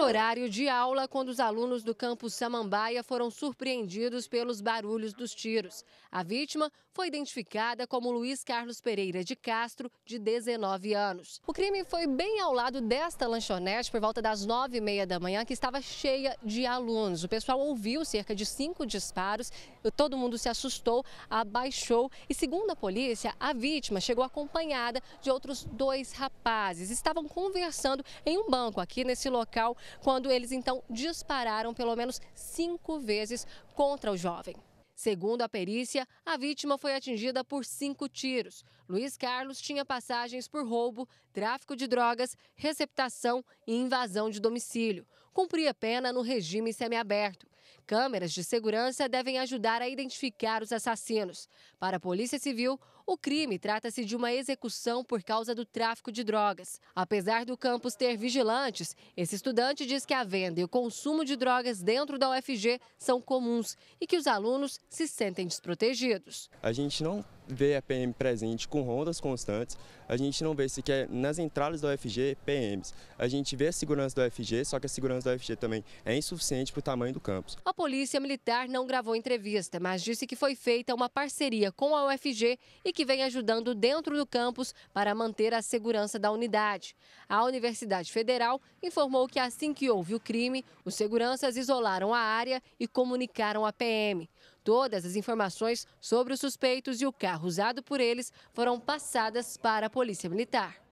horário de aula quando os alunos do campus Samambaia foram surpreendidos pelos barulhos dos tiros. A vítima foi identificada como Luiz Carlos Pereira de Castro, de 19 anos. O crime foi bem ao lado desta lanchonete, por volta das 9 e meia da manhã, que estava cheia de alunos. O pessoal ouviu cerca de cinco disparos, todo mundo se assustou, abaixou e, segundo a polícia, a vítima chegou acompanhada de outros dois rapazes. Estavam conversando em um banco aqui nesse local quando eles então dispararam pelo menos cinco vezes contra o jovem. Segundo a perícia, a vítima foi atingida por cinco tiros. Luiz Carlos tinha passagens por roubo, tráfico de drogas, receptação e invasão de domicílio. Cumpria pena no regime semiaberto. Câmeras de segurança devem ajudar a identificar os assassinos. Para a Polícia Civil, o crime trata-se de uma execução por causa do tráfico de drogas. Apesar do campus ter vigilantes, esse estudante diz que a venda e o consumo de drogas dentro da UFG são comuns e que os alunos se sentem desprotegidos. A gente não vê a PM presente com rondas constantes, a gente não vê sequer nas entradas da UFG PMs. A gente vê a segurança da UFG, só que a segurança da UFG também é insuficiente para o tamanho do campus. A Polícia Militar não gravou entrevista, mas disse que foi feita uma parceria com a UFG e que vem ajudando dentro do campus para manter a segurança da unidade. A Universidade Federal informou que assim que houve o crime, os seguranças isolaram a área e comunicaram a PM. Todas as informações sobre os suspeitos e o carro usado por eles foram passadas para a Polícia Militar.